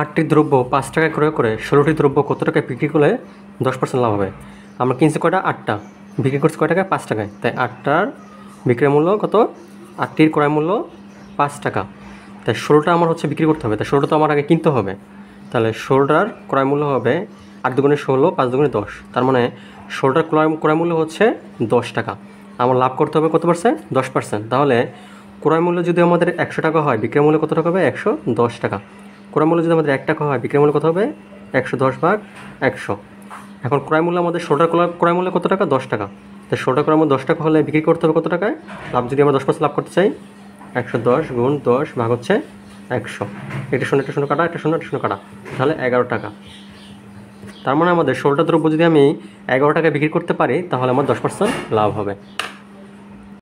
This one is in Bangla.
আটটি দ্রব্য পাঁচ টাকায় ক্রয় করে ষোলোটি দ্রব্য কত টাকায় বিক্রি করলে দশ পার্সেন্ট লাভ হবে আমরা কিনছি কয়টা আটটা বিক্রি করছি কয় টাকায় পাঁচ টাকায় তাই আটটার বিক্রয় মূল্য কত আটটির ক্রয় মূল্য পাঁচ টাকা তাই ষোলোটা আমার হচ্ছে বিক্রি করতে হবে তাই ষোলোটা তো আমার আগে কিনতে হবে তাহলে ষোলোটার ক্রয় মূল্য হবে আট দুগুণে ষোলো পাঁচ দুগুণে দশ তার মানে ষোলোটার ক্রয় ক্রয় মূল্য হচ্ছে দশ টাকা আমার লাভ করতে হবে কত পার্সেন্ট দশ পার্সেন্ট তাহলে ক্রয় মূল্য যদি আমাদের একশো টাকা হয় বিক্রয় মূল্য কত টাকা হবে একশো দশ টাকা ক্রয় মূল্য যদি আমাদের এক টাকা হয় বিক্রয় মূল্য কত হবে একশো দশ ভাগ একশো এখন ক্রয় মূল্য আমাদের ষোলোটা ক্রয় মূল্য কত টাকা দশ টাকা তো ষোলোটা ক্রয় মূল্য দশ টাকা হলে বিক্রি করতে হবে কত টাকায় লাভ যদি আমরা দশ পার্সেন্ট লাভ করতে চাই একশো দশ গুণ দশ ভাগ হচ্ছে একশো একটা শূন্য একটা শূন্য কাটা একটা শূন্য একটা শূন্য কাটা তাহলে এগারো টাকা তার মানে আমাদের ষোলোটা দ্রব্য যদি আমি এগারো টাকায় বিক্রি করতে পারি তাহলে আমার দশ পার্সেন্ট লাভ হবে